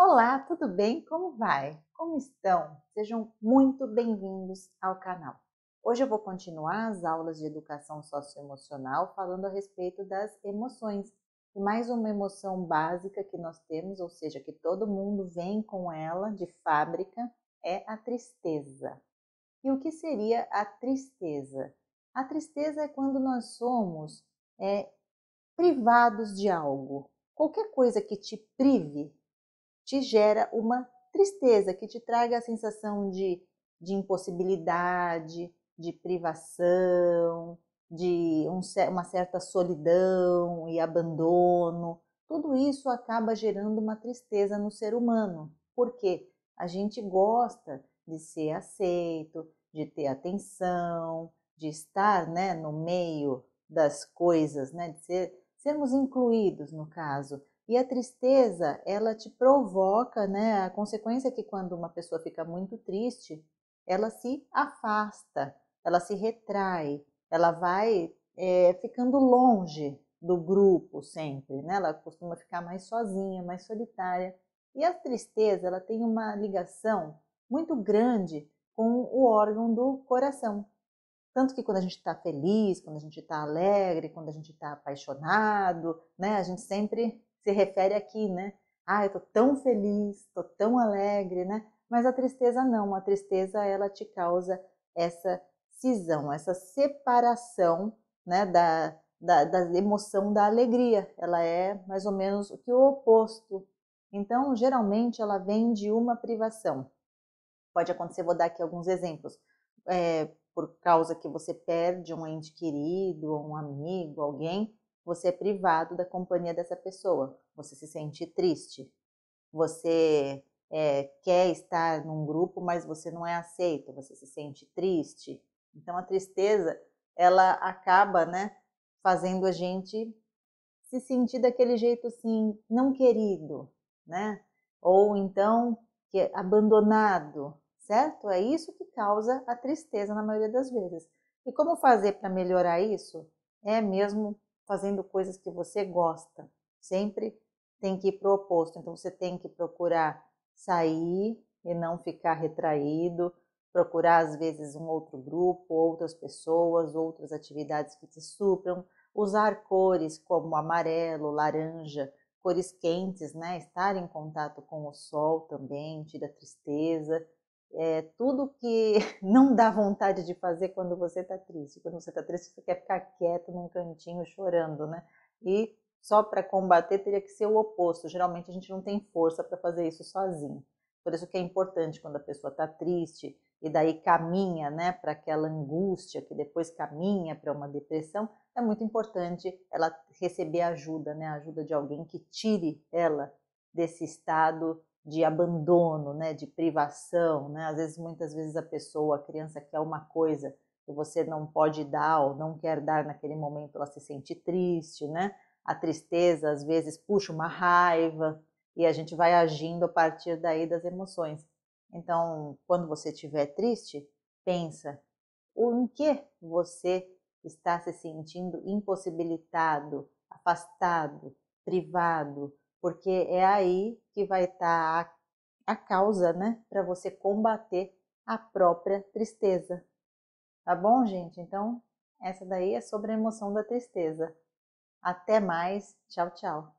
Olá, tudo bem? Como vai? Como estão? Sejam muito bem-vindos ao canal. Hoje eu vou continuar as aulas de educação socioemocional falando a respeito das emoções. E mais uma emoção básica que nós temos, ou seja, que todo mundo vem com ela de fábrica, é a tristeza. E o que seria a tristeza? A tristeza é quando nós somos é, privados de algo. Qualquer coisa que te prive te gera uma tristeza, que te traga a sensação de, de impossibilidade, de privação, de um, uma certa solidão e abandono. Tudo isso acaba gerando uma tristeza no ser humano, porque a gente gosta de ser aceito, de ter atenção, de estar né, no meio das coisas, né, de ser, sermos incluídos, no caso. E a tristeza, ela te provoca, né? A consequência é que quando uma pessoa fica muito triste, ela se afasta, ela se retrai, ela vai é, ficando longe do grupo sempre, né? Ela costuma ficar mais sozinha, mais solitária. E a tristeza, ela tem uma ligação muito grande com o órgão do coração. Tanto que quando a gente está feliz, quando a gente está alegre, quando a gente está apaixonado, né? A gente sempre se refere aqui, né? Ah, eu tô tão feliz, tô tão alegre, né? Mas a tristeza não, a tristeza ela te causa essa cisão, essa separação, né, da, da, da emoção da alegria. Ela é mais ou menos o que o oposto. Então, geralmente ela vem de uma privação. Pode acontecer, vou dar aqui alguns exemplos. É, por causa que você perde um ente querido, um amigo, alguém, você é privado da companhia dessa pessoa, você se sente triste, você é, quer estar num grupo, mas você não é aceito, você se sente triste. Então a tristeza ela acaba, né, fazendo a gente se sentir daquele jeito assim, não querido, né? Ou então que abandonado, certo? É isso que causa a tristeza na maioria das vezes. E como fazer para melhorar isso? É mesmo fazendo coisas que você gosta. Sempre tem que ir para o oposto. Então você tem que procurar sair e não ficar retraído, procurar às vezes um outro grupo, outras pessoas, outras atividades que te supram, usar cores como amarelo, laranja, cores quentes, né? Estar em contato com o sol também tira tristeza é, tudo que não dá vontade de fazer quando você está triste. Quando você está triste, você quer ficar quieto num cantinho chorando, né? E só para combater teria que ser o oposto. Geralmente a gente não tem força para fazer isso sozinho. Por isso que é importante quando a pessoa está triste e daí caminha, né, para aquela angústia que depois caminha para uma depressão, é muito importante ela receber ajuda, né, ajuda de alguém que tire ela desse estado de abandono, né, de privação, né? Às vezes, muitas vezes a pessoa, a criança quer uma coisa que você não pode dar ou não quer dar naquele momento, ela se sente triste, né? A tristeza às vezes puxa uma raiva e a gente vai agindo a partir daí das emoções. Então, quando você estiver triste, pensa em que você está se sentindo impossibilitado, afastado, privado, porque é aí que vai estar tá a, a causa, né, para você combater a própria tristeza. Tá bom, gente? Então, essa daí é sobre a emoção da tristeza. Até mais. Tchau, tchau.